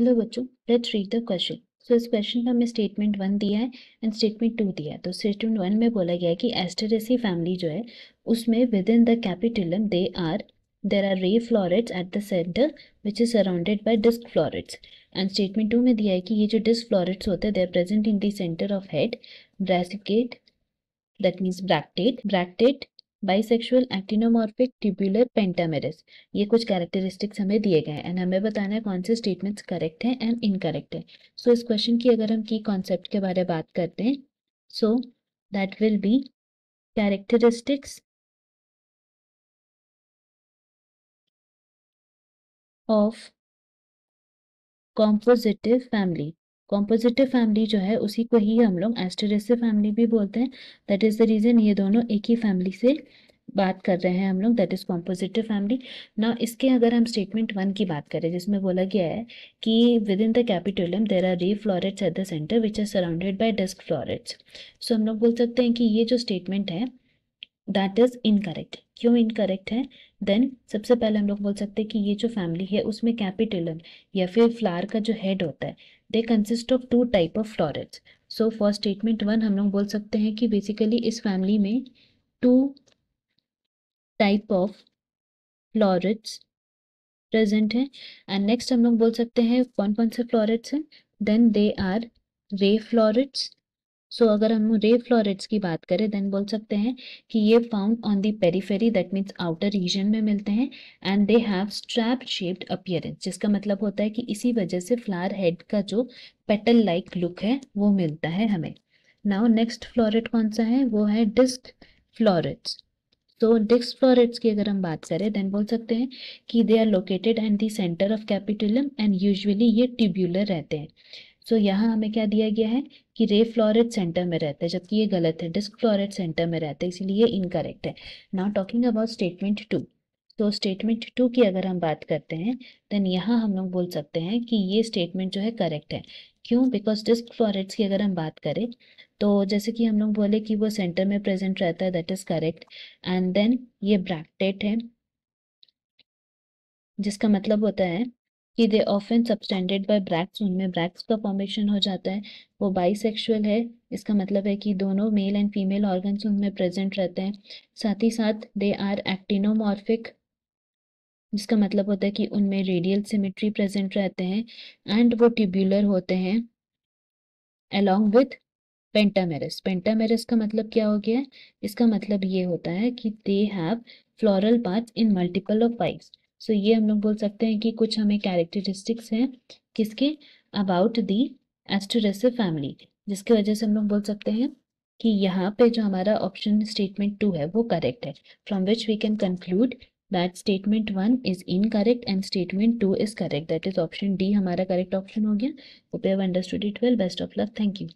hello बच्चों let's read the question so इस question में हमें स्टेटमेंट वन दिया है एंड स्टेटमेंट टू दिया है तो स्टेटमेंट वन में बोला गया है कि एस्टेरेसी फैमिली जो है उसमें within the capitulum they are there are ray florets at the centre which is surrounded by disc florets and statement two में दिया है कि ये जो डिस्क फ्लोरेट्स होते हैं they are present in centre of head bracteate that means bracteate bracteate bisexual actinomorphic tubular pentamerous ये कुछ कैरेक्टरिस्टिक्स हमें दिए गए हैं एंड हमें बताना है कौन से स्टेटमेंट्स करेक्ट हैं एंड इनकरेक्ट है सो so, इस क्वेश्चन की अगर हम की कॉन्सेप्ट के बारे में बात करते हैं so that will be characteristics of compositae family compositae family जो है उसी को ही हम लोग एस्टेरेसिव फैमिली भी बोलते हैं दैट इज़ द रीज़न ये दोनों एक ही फैमिली से बात कर रहे हैं हम लोग दैट इज़ कॉम्पोजिटिव फैमिली ना इसके अगर हम स्टेटमेंट वन की बात करें जिसमें बोला गया है कि within the capitulum there are ray florets at the centre which are surrounded by disc florets so हम लोग बोल सकते हैं कि ये जो स्टेटमेंट है दैट इज़ इनकरेक्ट क्यों इनकरेक्ट है देन सबसे पहले हम लोग बोल सकते हैं कि ये जो फैमिली है उसमें कैपिटलम या फिर फ्लावर का जो हेड होता है they consist of two type of florets so for statement one हम लोग बोल सकते हैं कि बेसिकली इस फैमिली में two type of florets present है एंड नेक्स्ट हम लोग बोल सकते हैं कौन कौन से फ्लॉरेट्स हैं देन दे आर रे फ्लॉरेट्स सो so, अगर हम रे फ्लोरेट्स की बात करें देन बोल सकते हैं कि ये found on the periphery that means outer region में मिलते हैं and they have strap shaped appearance जिसका मतलब होता है कि इसी वजह से फ्लावर हेड का जो पेटल लाइक लुक है वो मिलता है हमें नाउ नेक्स्ट फ्लोरेट कौन सा है वो है डिस्क फ्लोरेट्स तो डिस्क फ्लोरेट्स की अगर हम बात करें देन बोल सकते हैं कि they are located in the centre of capitulum and usually ये ट्यूब्यूलर रहते हैं सो so, यहाँ हमें क्या दिया गया है कि रे फ्लोरेट सेंटर में रहता है जबकि ये गलत है डिस्क फ्लोरेट सेंटर में रहता है इसीलिए इनकरेक्ट है now talking about statement two तो स्टेटमेंट टू की अगर हम बात करते हैं देन यहाँ हम लोग बोल सकते हैं कि ये स्टेटमेंट जो है करेक्ट है क्यों बिकॉज डिस्क फ्लोरेट्स की अगर हम बात करें तो जैसे कि हम लोग बोले कि वो सेंटर में प्रेजेंट रहता है that is correct and then ये ब्रैकटेट है जिसका मतलब होता है कि they often subtended by bracts उनमें ब्रैक्स का फॉर्मेशन हो जाता है वो बाइसेक्सुअल है इसका मतलब है कि दोनों मेल एंड फीमेल ऑर्गन्स उनमें प्रेजेंट रहते हैं साथ ही साथ दे आर एक्टिनोमॉर्फिक जिसका मतलब होता है कि उनमें रेडियल सिमेट्री प्रेजेंट रहते हैं एंड वो ट्यूब्यूलर होते हैं अलॉन्ग विथ पेंटामेरस पेंटामेरस का मतलब क्या हो गया इसका मतलब ये होता है कि they have floral part in multiple of fives so ये हम लोग बोल सकते हैं कि कुछ हमें कैरेक्टरिस्टिक्स हैं किसके अबाउट दी एस्टोरेसि फैमिली जिसकी वजह से हम लोग बोल सकते हैं कि यहाँ पे जो हमारा ऑप्शन स्टेटमेंट टू है वो करेक्ट है from which we can conclude that statement one is incorrect and statement two is correct that is option D हमारा करेक्ट ऑप्शन हो गया hope you understood it well best of luck thank you